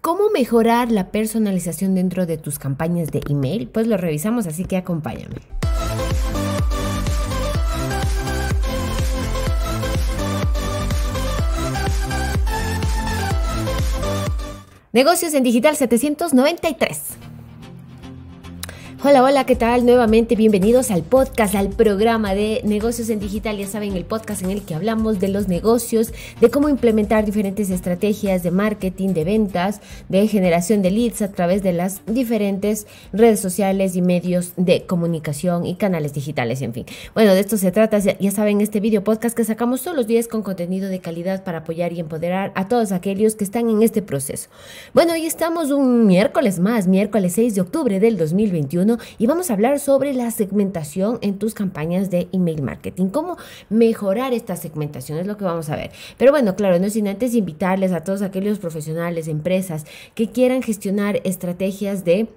¿Cómo mejorar la personalización dentro de tus campañas de email? Pues lo revisamos, así que acompáñame. Negocios en Digital 793. Hola, hola, ¿qué tal? Nuevamente bienvenidos al podcast, al programa de negocios en digital. Ya saben, el podcast en el que hablamos de los negocios, de cómo implementar diferentes estrategias de marketing, de ventas, de generación de leads a través de las diferentes redes sociales y medios de comunicación y canales digitales, en fin. Bueno, de esto se trata, ya saben, este video podcast que sacamos todos los días con contenido de calidad para apoyar y empoderar a todos aquellos que están en este proceso. Bueno, hoy estamos un miércoles más, miércoles 6 de octubre del 2021 y vamos a hablar sobre la segmentación en tus campañas de email marketing. Cómo mejorar esta segmentación es lo que vamos a ver. Pero bueno, claro, no sin antes invitarles a todos aquellos profesionales, empresas que quieran gestionar estrategias de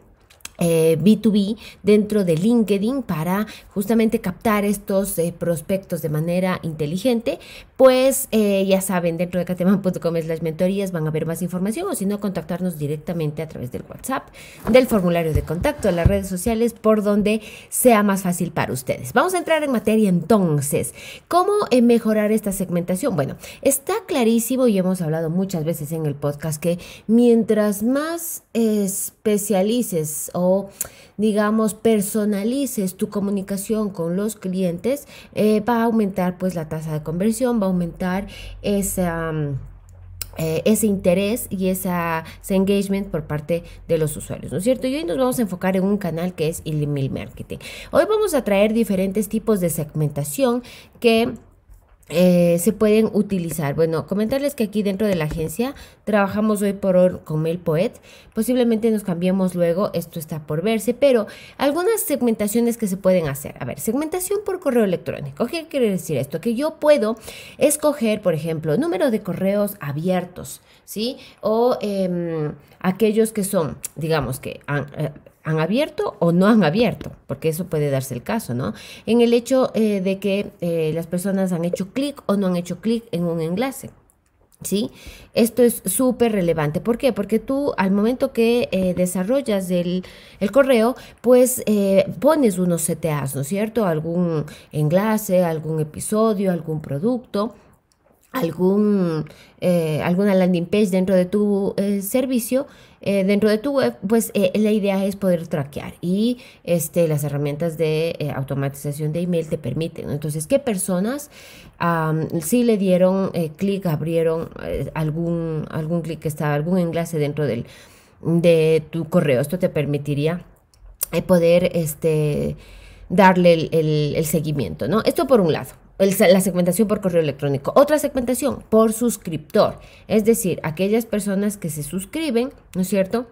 B2B eh, dentro de LinkedIn para justamente captar estos eh, prospectos de manera inteligente, pues eh, ya saben, dentro de cateman.com las mentorías van a ver más información o si no, contactarnos directamente a través del WhatsApp, del formulario de contacto, a las redes sociales, por donde sea más fácil para ustedes. Vamos a entrar en materia entonces. ¿Cómo mejorar esta segmentación? Bueno, está clarísimo y hemos hablado muchas veces en el podcast que mientras más especialices o digamos personalices tu comunicación con los clientes, eh, va a aumentar pues la tasa de conversión, va a aumentar mm, eh, ese interés y esa, ese engagement por parte de los usuarios, ¿no es cierto? Y hoy nos vamos a enfocar en un canal que es email marketing. Hoy vamos a traer diferentes tipos de segmentación que eh, se pueden utilizar. Bueno, comentarles que aquí dentro de la agencia trabajamos hoy por hoy con MailPoet. Posiblemente nos cambiemos luego, esto está por verse, pero algunas segmentaciones que se pueden hacer. A ver, segmentación por correo electrónico. ¿Qué quiere decir esto? Que yo puedo escoger, por ejemplo, número de correos abiertos, ¿sí? O em, aquellos que son, digamos que... Han, eh, han abierto o no han abierto, porque eso puede darse el caso, ¿no? En el hecho eh, de que eh, las personas han hecho clic o no han hecho clic en un enlace. ¿Sí? Esto es súper relevante. ¿Por qué? Porque tú al momento que eh, desarrollas el, el, correo, pues pones unos CTAs, ¿no es cierto? Algún enlace, algún episodio, algún producto algún, eh, alguna landing page dentro de tu eh, servicio, eh, dentro de tu web, pues eh, la idea es poder traquear y este, las herramientas de automatización de email te permiten. Entonces, ¿qué personas si le dieron clic, abrieron algún, algún clic que estaba, algún enlace dentro del, de tu correo? Esto te permitiría poder este, darle el, el seguimiento, ¿no? Esto por un lado la segmentación por correo electrónico. Otra segmentación por suscriptor, es decir, aquellas personas que se suscriben, ¿no es cierto?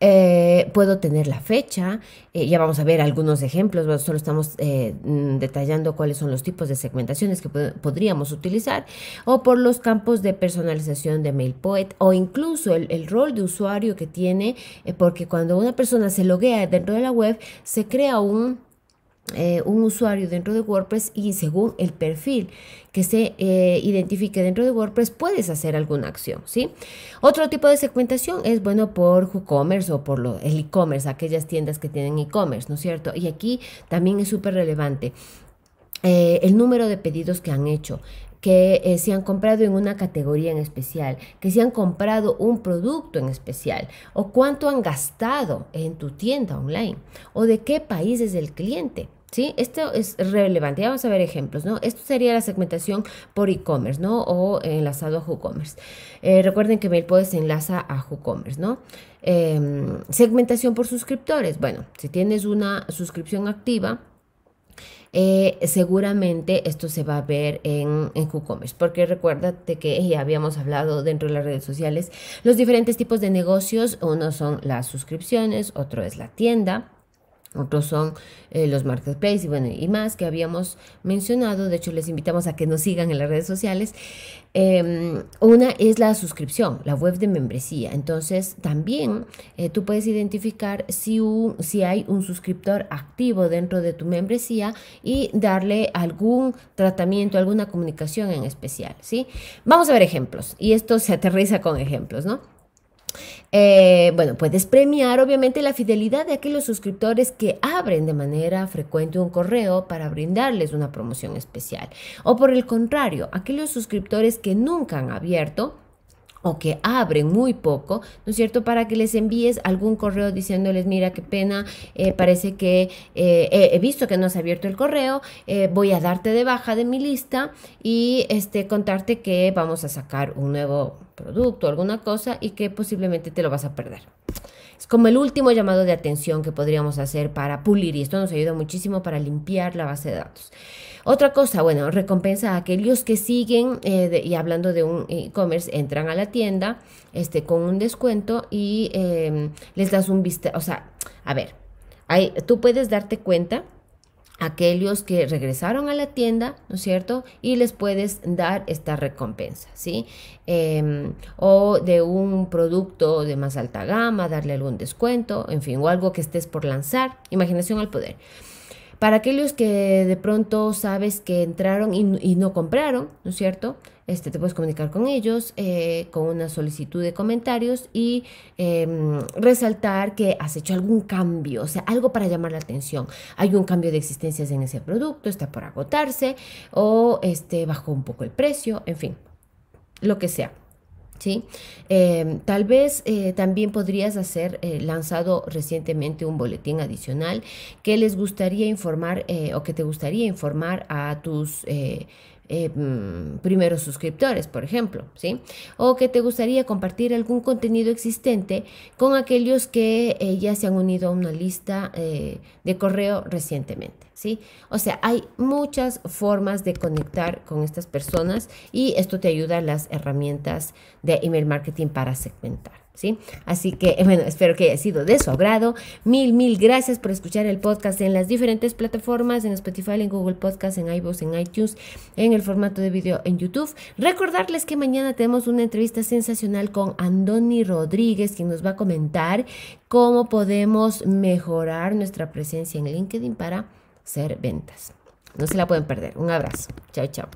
Eh, puedo tener la fecha, eh, ya vamos a ver algunos ejemplos, solo estamos eh, mm, detallando cuáles son los tipos de segmentaciones que podríamos utilizar, o por los campos de personalización de MailPoet, o incluso el, el rol de usuario que tiene, porque cuando una persona se loguea dentro de la web, se crea un eh, un usuario dentro de WordPress y según el perfil que se eh, identifique dentro de WordPress puedes hacer alguna acción, ¿sí? Otro tipo de segmentación es, bueno, por WooCommerce o por el e-commerce, aquellas tiendas que tienen e-commerce, ¿no es cierto? Y aquí también es súper relevante. Eh, el número de pedidos que han hecho, que se han comprado en una categoría en especial, que se han comprado un producto en especial, o cuánto han gastado en tu tienda online, o de qué país es el cliente. Esto es relevante. vamos a ver ejemplos, ¿no? Esto sería la segmentación por e-commerce, ¿no? O enlazado a WooCommerce. Eh, recuerden que MailPod se enlaza a WooCommerce, ¿no? Em, segmentación por suscriptores. Bueno, si tienes una suscripción activa, eh, seguramente esto se va a ver en, en WooCommerce, porque recuérdate que ya habíamos hablado dentro de las redes sociales los diferentes tipos de negocios, uno son las suscripciones, otro es la tienda, otros son eh, los marketplaces y bueno, y más que habíamos mencionado, de hecho les invitamos a que nos sigan en las redes sociales. Em, una es la suscripción, la web de membresía. Entonces también eh, tú puedes identificar si, si hay un suscriptor activo dentro de tu membresía y darle algún tratamiento, alguna comunicación en especial, ¿sí? Vamos a ver ejemplos y esto se aterriza con ejemplos, ¿no? Eh, bueno, puedes premiar obviamente la fidelidad de aquellos suscriptores que abren de manera frecuente un correo para brindarles una promoción especial. O por el contrario, aquellos suscriptores que nunca han abierto o que abren muy poco, ¿no es cierto? Para que les envíes algún correo diciéndoles, mira, qué pena, eh, parece que eh, he visto que no has abierto el correo, eh, voy a darte de baja de mi lista y este, contarte que vamos a sacar un nuevo producto, alguna cosa y que posiblemente te lo vas a perder. Es como el último llamado de atención que podríamos hacer para pulir y esto nos ayuda muchísimo para limpiar la base de datos. Otra cosa, bueno, recompensa a aquellos que siguen eh, y hablando de un e-commerce, entran a la tienda este, con un descuento y em, les das un vistazo, o sea, a ver, tú puedes darte cuenta aquellos que regresaron a la tienda, ¿no es cierto? Y les puedes dar esta recompensa, ¿sí? Em, o de un producto de más alta gama, darle algún descuento, en fin, o algo que estés por lanzar. Imaginación al poder. Para aquellos que de pronto sabes que entraron y, no compraron, ¿no es cierto? Este, te puedes comunicar con ellos eh, con una solicitud de comentarios y em, resaltar que has hecho algún cambio, o sea, algo para llamar la atención. Hay un cambio de existencias en ese producto, está por agotarse o este, bajó un poco el precio, en fin, lo que sea. ¿sí? Em, tal vez eh, también podrías hacer eh, lanzado recientemente un boletín adicional que les gustaría informar eh, o que te gustaría informar a tus eh, mm, primeros suscriptores, por ejemplo, ¿sí? O que te gustaría compartir algún contenido existente con aquellos que eh, ya se han unido a una lista eh, de correo recientemente, ¿sí? O sea, hay muchas formas de conectar con estas personas y esto te ayuda a las herramientas de email marketing para segmentar. ¿sí? Así que, eh, bueno, espero que haya sido de su agrado. Mil, mil gracias por escuchar el podcast en las diferentes plataformas, en Spotify, en Google Podcast, en iVoox, en iTunes, en el formato de video en YouTube. Recordarles que mañana tenemos una entrevista sensacional con Andoni Rodríguez, quien nos va a comentar cómo podemos mejorar nuestra presencia en LinkedIn para hacer ventas. No se la pueden perder. Un abrazo. Chao, chao.